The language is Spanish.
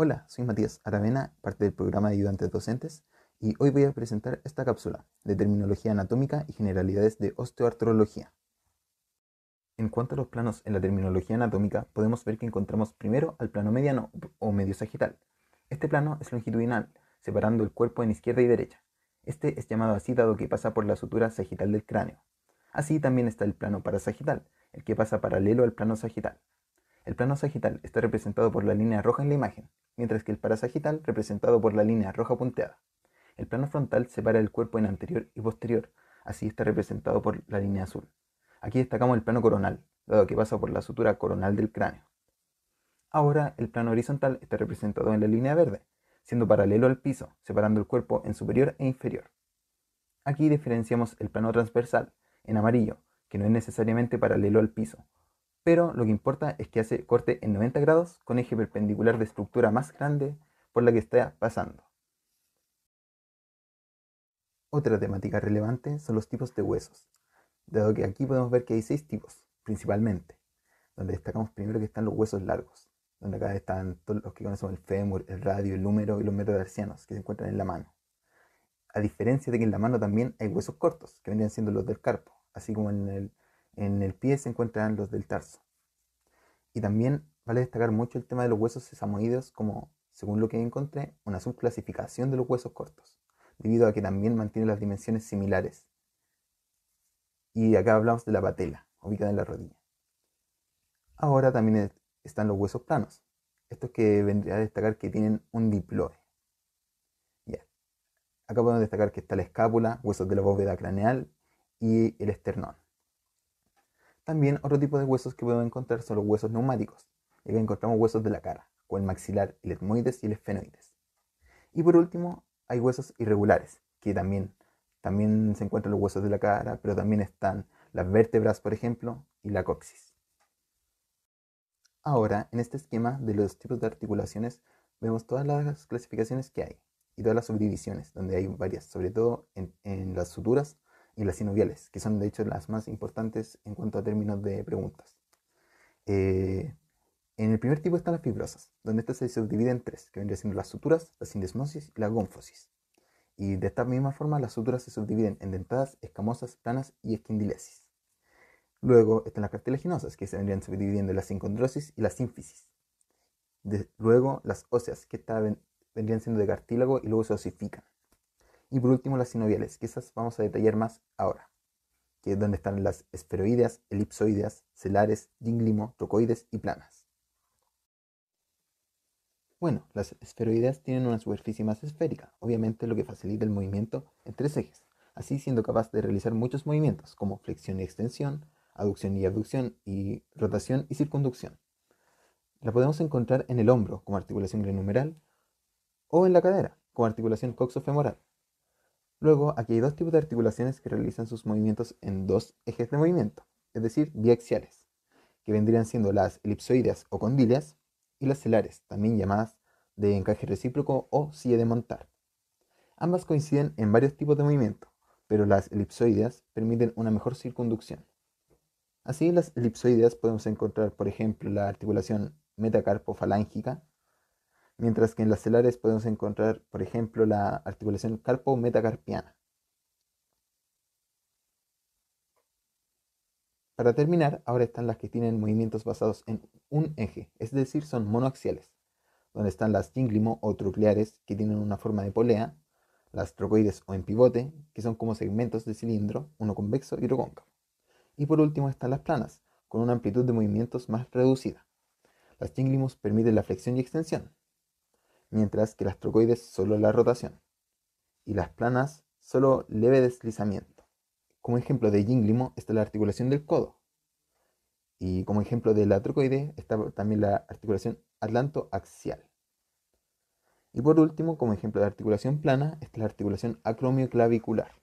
Hola, soy Matías Aravena, parte del programa de ayudantes docentes, y hoy voy a presentar esta cápsula de terminología anatómica y generalidades de osteoartrología. En cuanto a los planos en la terminología anatómica, podemos ver que encontramos primero al plano mediano o medio sagital. Este plano es longitudinal, separando el cuerpo en izquierda y derecha. Este es llamado así dado que pasa por la sutura sagital del cráneo. Así también está el plano parasagital, el que pasa paralelo al plano sagital. El plano sagital está representado por la línea roja en la imagen, mientras que el parasagital representado por la línea roja punteada. El plano frontal separa el cuerpo en anterior y posterior, así está representado por la línea azul. Aquí destacamos el plano coronal, dado que pasa por la sutura coronal del cráneo. Ahora el plano horizontal está representado en la línea verde, siendo paralelo al piso, separando el cuerpo en superior e inferior. Aquí diferenciamos el plano transversal, en amarillo, que no es necesariamente paralelo al piso, pero lo que importa es que hace corte en 90 grados con eje perpendicular de estructura más grande por la que está pasando. Otra temática relevante son los tipos de huesos, dado que aquí podemos ver que hay seis tipos, principalmente, donde destacamos primero que están los huesos largos, donde acá están todos los que conocemos el fémur, el radio, el húmero y los metatarsianos que se encuentran en la mano. A diferencia de que en la mano también hay huesos cortos, que vendrían siendo los del carpo, así como en el en el pie se encuentran los del tarso. Y también vale destacar mucho el tema de los huesos sesamoídos como, según lo que encontré, una subclasificación de los huesos cortos, debido a que también mantiene las dimensiones similares. Y acá hablamos de la patela, ubicada en la rodilla. Ahora también están los huesos planos, estos que vendría a destacar que tienen un diploe. Acá podemos destacar que está la escápula, huesos de la bóveda craneal y el esternón. También otro tipo de huesos que podemos encontrar son los huesos neumáticos, ya que encontramos huesos de la cara, como el maxilar, el etmoides y el esfenoides. Y por último, hay huesos irregulares, que también, también se encuentran los huesos de la cara, pero también están las vértebras, por ejemplo, y la coxis. Ahora, en este esquema de los tipos de articulaciones, vemos todas las clasificaciones que hay y todas las subdivisiones, donde hay varias, sobre todo en las suturas y las sinoviales, que son de hecho las más importantes en cuanto a términos de preguntas. Eh, en el primer tipo están las fibrosas, donde estas se subdividen en tres, que vendrían siendo las suturas, la sindesmosis y la gonfosis. Y de esta misma forma, las suturas se subdividen en dentadas, escamosas, planas y esquindilesis. Luego están las cartilaginosas, que se vendrían subdividiendo en las sincondrosis y la sínfisis. luego las óseas, que vendrían siendo de cartílago y luego se osifican. Y por último, las sinoviales, que esas vamos a detallar más ahora, que es donde están las esferoideas, elipsoideas, celares, dinglimo, trocoides y planas. Bueno, las esferoideas tienen una superficie más esférica, obviamente lo que facilita el movimiento en tres ejes, así siendo capaz de realizar muchos movimientos como flexión y extensión, aducción y abducción y rotación y circunducción. La podemos encontrar en el hombro como articulación glenumeral o en la cadera como articulación coxofemoral. Luego, aquí hay dos tipos de articulaciones que realizan sus movimientos en dos ejes de movimiento, es decir, biaxiales, que vendrían siendo las elipsoides o condilias y las celares, también llamadas de encaje recíproco o silla de montar. Ambas coinciden en varios tipos de movimiento, pero las elipsoides permiten una mejor circunducción. Así, las elipsoides podemos encontrar, por ejemplo, la articulación metacarpofalángica, mientras que en las celares podemos encontrar, por ejemplo, la articulación carpo-metacarpiana. Para terminar, ahora están las que tienen movimientos basados en un eje, es decir, son monoaxiales, donde están las ginglimo o trucleares, que tienen una forma de polea, las trocoides o en pivote, que son como segmentos de cilindro, uno convexo y otro cóncavo. Y por último están las planas, con una amplitud de movimientos más reducida. Las ginglimos permiten la flexión y extensión, mientras que las trocoides solo la rotación y las planas solo leve deslizamiento. Como ejemplo de yinglimo está la articulación del codo y como ejemplo de la trocoide está también la articulación atlantoaxial. Y por último, como ejemplo de articulación plana, está la articulación acromioclavicular.